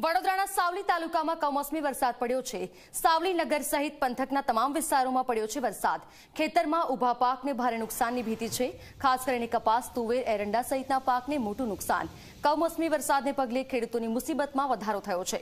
વડોદરાના સાવલી તાલુકામાં કમોસમી વરસાદ પડ્યો છે સાવલી નગર સહિત પંથકના તમામ વિસ્તારોમાં પડ્યો છે વરસાદ ખેતરમાં ઉભા પાકને ભારે નુકસાનની ભીતિ છે ખાસ કરીને કપાસ તુવેર એરંડા સહિતના પાકને મોટું નુકસાન કમોસમી વરસાદને પગલે ખેડૂતોની મુસીબતમાં વધારો થયો છે